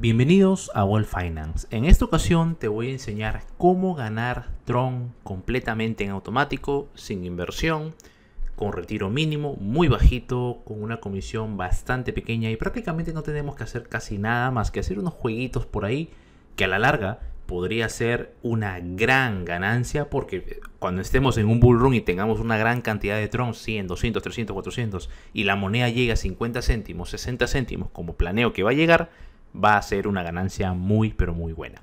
Bienvenidos a wall Finance. En esta ocasión te voy a enseñar cómo ganar Tron completamente en automático, sin inversión, con retiro mínimo, muy bajito, con una comisión bastante pequeña y prácticamente no tenemos que hacer casi nada más que hacer unos jueguitos por ahí que a la larga podría ser una gran ganancia porque cuando estemos en un bull run y tengamos una gran cantidad de Tron, 100, 200, 300, 400 y la moneda llega a 50 céntimos, 60 céntimos como planeo que va a llegar, va a ser una ganancia muy pero muy buena.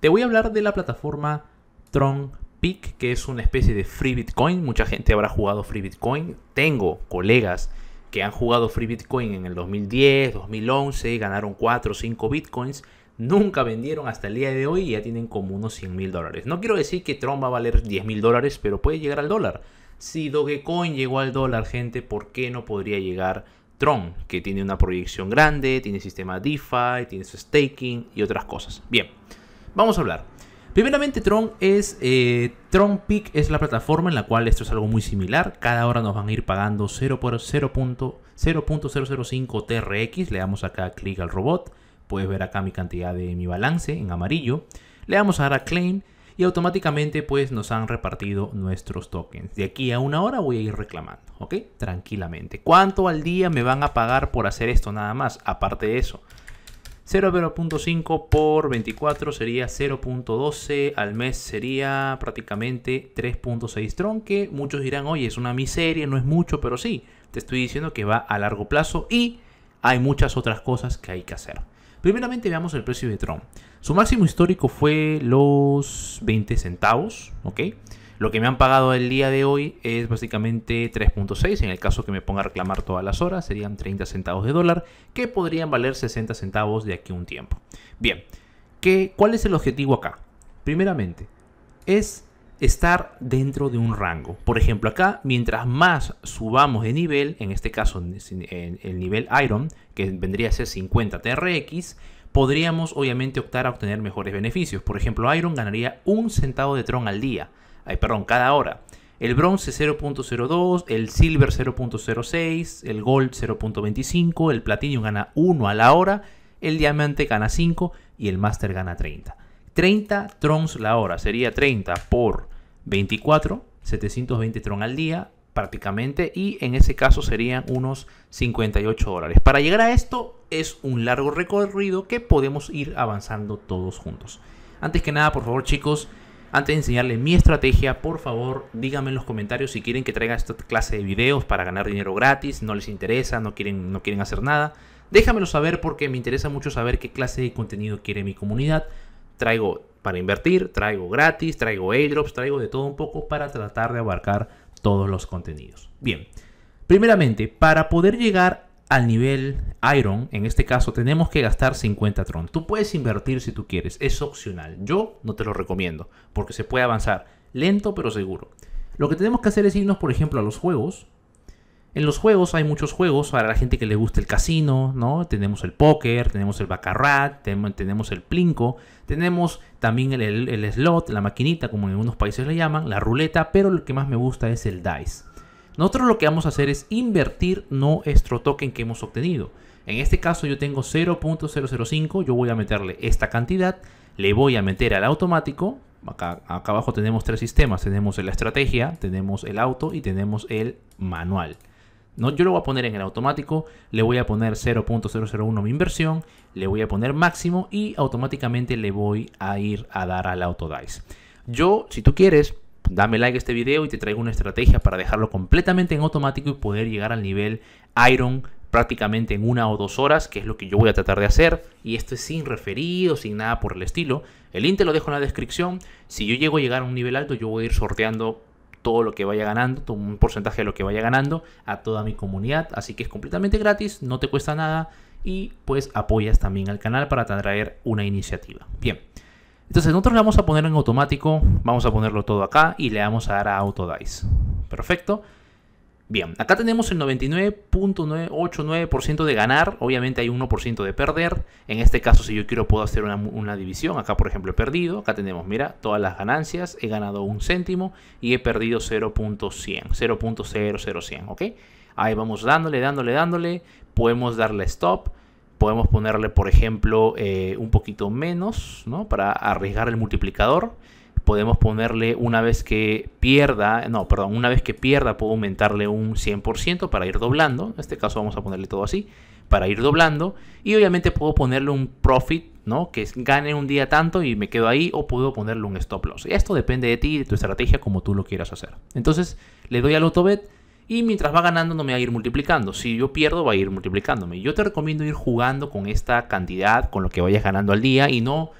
Te voy a hablar de la plataforma Tron Peak, que es una especie de Free Bitcoin. Mucha gente habrá jugado Free Bitcoin. Tengo colegas que han jugado Free Bitcoin en el 2010, 2011, ganaron 4 o 5 Bitcoins. Nunca vendieron hasta el día de hoy y ya tienen como unos 100 mil dólares. No quiero decir que Tron va a valer 10 mil dólares, pero puede llegar al dólar. Si Dogecoin llegó al dólar, gente, ¿por qué no podría llegar Tron, que tiene una proyección grande, tiene sistema DeFi, tiene staking y otras cosas. Bien, vamos a hablar. Primeramente, Tron es. Eh, Tron Peak es la plataforma en la cual esto es algo muy similar. Cada hora nos van a ir pagando 0.005 TRX. Le damos acá clic al robot. Puedes ver acá mi cantidad de mi balance en amarillo. Le damos ahora a Claim y automáticamente pues nos han repartido nuestros tokens. De aquí a una hora voy a ir reclamando, ¿ok? Tranquilamente. ¿Cuánto al día me van a pagar por hacer esto nada más? Aparte de eso. 0.5 por 24 sería 0.12, al mes sería prácticamente 3.6 tronque. Muchos dirán, oye, es una miseria, no es mucho, pero sí, te estoy diciendo que va a largo plazo y hay muchas otras cosas que hay que hacer. Primeramente veamos el precio de Tron. Su máximo histórico fue los 20 centavos, ¿ok? Lo que me han pagado el día de hoy es básicamente 3.6, en el caso que me ponga a reclamar todas las horas serían 30 centavos de dólar, que podrían valer 60 centavos de aquí un tiempo. Bien, ¿qué, ¿cuál es el objetivo acá? Primeramente, es estar dentro de un rango. Por ejemplo, acá, mientras más subamos de nivel, en este caso el nivel Iron, que vendría a ser 50 TRX, podríamos obviamente optar a obtener mejores beneficios. Por ejemplo, Iron ganaría un centavo de Tron al día, ay, perdón, cada hora. El bronce 0.02, el silver 0.06, el gold 0.25, el platinum gana 1 a la hora, el diamante gana 5 y el master gana 30. 30 trons la hora, sería 30 por 24, 720 Tron al día prácticamente y en ese caso serían unos 58 dólares. Para llegar a esto es un largo recorrido que podemos ir avanzando todos juntos. Antes que nada, por favor chicos, antes de enseñarles mi estrategia, por favor díganme en los comentarios si quieren que traiga esta clase de videos para ganar dinero gratis, no les interesa, no quieren, no quieren hacer nada. Déjamelo saber porque me interesa mucho saber qué clase de contenido quiere mi comunidad. Traigo para invertir, traigo gratis, traigo airdrops, traigo de todo un poco para tratar de abarcar todos los contenidos. Bien, primeramente, para poder llegar al nivel Iron, en este caso tenemos que gastar 50 Tron. Tú puedes invertir si tú quieres, es opcional. Yo no te lo recomiendo porque se puede avanzar lento pero seguro. Lo que tenemos que hacer es irnos, por ejemplo, a los juegos, en los juegos hay muchos juegos para la gente que le gusta el casino, ¿no? Tenemos el póker, tenemos el bacarrat tenemos el plinco tenemos también el, slot, la maquinita, como en algunos países le llaman, la ruleta, pero lo que más me gusta es el dice. Nosotros lo que vamos a hacer es invertir nuestro token que hemos obtenido. En este caso yo tengo 0.005, yo voy a meterle esta cantidad, le voy a meter al automático. acá abajo tenemos tres sistemas, tenemos la estrategia, tenemos el auto y tenemos el manual. No, yo lo voy a poner en el automático, le voy a poner 0.001 mi inversión, le voy a poner máximo y automáticamente le voy a ir a dar al autodice. Yo, si tú quieres, dame like a este video y te traigo una estrategia para dejarlo completamente en automático y poder llegar al nivel Iron prácticamente en una o dos horas, que es lo que yo voy a tratar de hacer, y esto es sin referido, sin nada por el estilo. El link te lo dejo en la descripción. Si yo llego a llegar a un nivel alto, yo voy a ir sorteando todo lo que vaya ganando, un porcentaje de lo que vaya ganando a toda mi comunidad. Así que es completamente gratis, no te cuesta nada y pues apoyas también al canal para traer una iniciativa. Bien, entonces nosotros le vamos a poner en automático, vamos a ponerlo todo acá y le vamos a dar a Autodice. Perfecto. Bien, acá tenemos el 99.989% de ganar, obviamente hay 1% de perder. En este caso, si yo quiero, puedo hacer una, división. Acá, por ejemplo, he perdido. Acá tenemos, mira, todas las ganancias. He ganado un céntimo y he perdido 0.100, 0.00100, ¿ok? Ahí vamos dándole, dándole, dándole. Podemos darle stop. Podemos ponerle, por ejemplo, eh, un poquito menos, ¿no? Para arriesgar el multiplicador podemos ponerle una vez que pierda, no, perdón, una vez que pierda puedo aumentarle un 100% para ir doblando, en este caso vamos a ponerle todo así, para ir doblando, y obviamente puedo ponerle un profit, ¿no? Que gane un día tanto y me quedo ahí, o puedo ponerle un stop loss. Esto depende de ti, de tu estrategia, como tú lo quieras hacer. Entonces, le doy al autobet y mientras va ganando no me va a ir multiplicando. Si yo pierdo va a ir multiplicándome. Yo te recomiendo ir jugando con esta cantidad, con lo que vayas ganando al día y no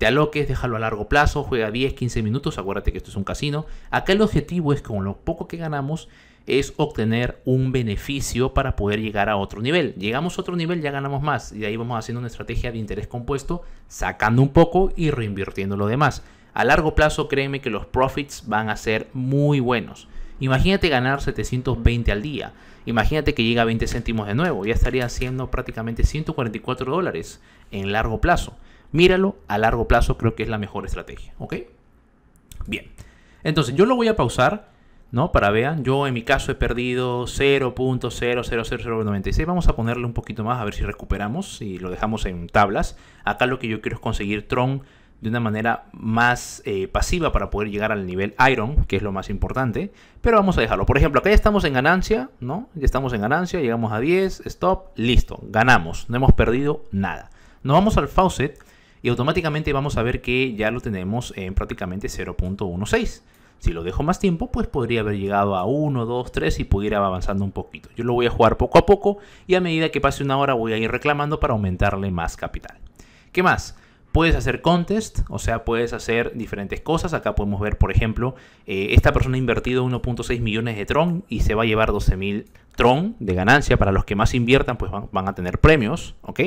te aloques, déjalo a largo plazo, juega 10, 15 minutos, acuérdate que esto es un casino. Acá el objetivo es con lo poco que ganamos es obtener un beneficio para poder llegar a otro nivel. Llegamos a otro nivel, ya ganamos más y ahí vamos haciendo una estrategia de interés compuesto, sacando un poco y reinvirtiendo lo demás. A largo plazo créeme que los profits van a ser muy buenos. Imagínate ganar 720 al día. Imagínate que llega a 20 céntimos de nuevo. Ya estaría haciendo prácticamente 144 dólares en largo plazo. Míralo a largo plazo, creo que es la mejor estrategia, ¿ok? Bien, entonces yo lo voy a pausar, ¿no? Para vean, yo en mi caso he perdido 0.00096, vamos a ponerle un poquito más a ver si recuperamos y lo dejamos en tablas. Acá lo que yo quiero es conseguir Tron de una manera más eh, pasiva para poder llegar al nivel Iron, que es lo más importante. Pero vamos a dejarlo. Por ejemplo, acá ya estamos en ganancia, ¿no? Ya estamos en ganancia, llegamos a 10, stop, listo, ganamos, no hemos perdido nada. Nos vamos al faucet y automáticamente vamos a ver que ya lo tenemos en prácticamente 0.16. Si lo dejo más tiempo, pues podría haber llegado a 1, 2, 3 y pudiera avanzando un poquito. Yo lo voy a jugar poco a poco y a medida que pase una hora voy a ir reclamando para aumentarle más capital. ¿Qué más? Puedes hacer contest, o sea, puedes hacer diferentes cosas. Acá podemos ver, por ejemplo, eh, esta persona ha invertido 1.6 millones de Tron y se va a llevar 12.000 Tron de ganancia. Para los que más inviertan, pues van, van a tener premios, ¿ok?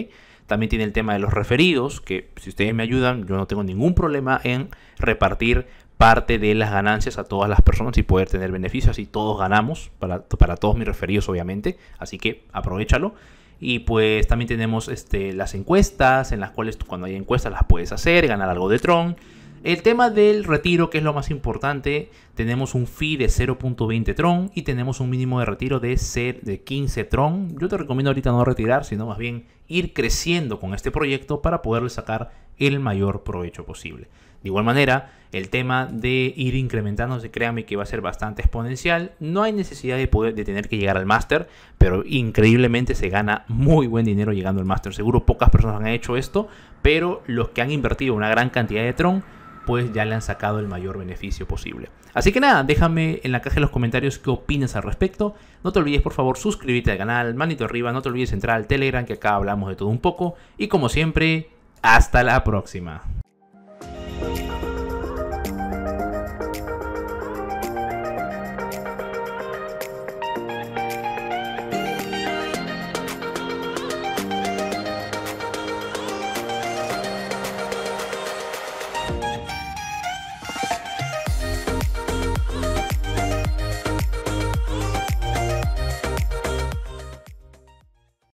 También tiene el tema de los referidos, que si ustedes me ayudan, yo no tengo ningún problema en repartir parte de las ganancias a todas las personas y poder tener beneficios. Así todos ganamos, para, para todos mis referidos obviamente. Así que aprovechalo. Y pues también tenemos este, las encuestas, en las cuales cuando hay encuestas las puedes hacer, ganar algo de Tron. El tema del retiro, que es lo más importante, tenemos un fee de 0.20 Tron y tenemos un mínimo de retiro de, de 15 Tron. Yo te recomiendo ahorita no retirar, sino más bien ir creciendo con este proyecto para poderle sacar el mayor provecho posible. De igual manera, el tema de ir incrementándose, créanme que va a ser bastante exponencial. No hay necesidad de, poder, de tener que llegar al máster, pero increíblemente se gana muy buen dinero llegando al máster. Seguro pocas personas han hecho esto, pero los que han invertido una gran cantidad de Tron pues ya le han sacado el mayor beneficio posible. Así que nada, déjame en la caja de los comentarios qué opinas al respecto. No te olvides por favor suscribirte al canal, manito arriba, no te olvides entrar al Telegram que acá hablamos de todo un poco. Y como siempre, hasta la próxima.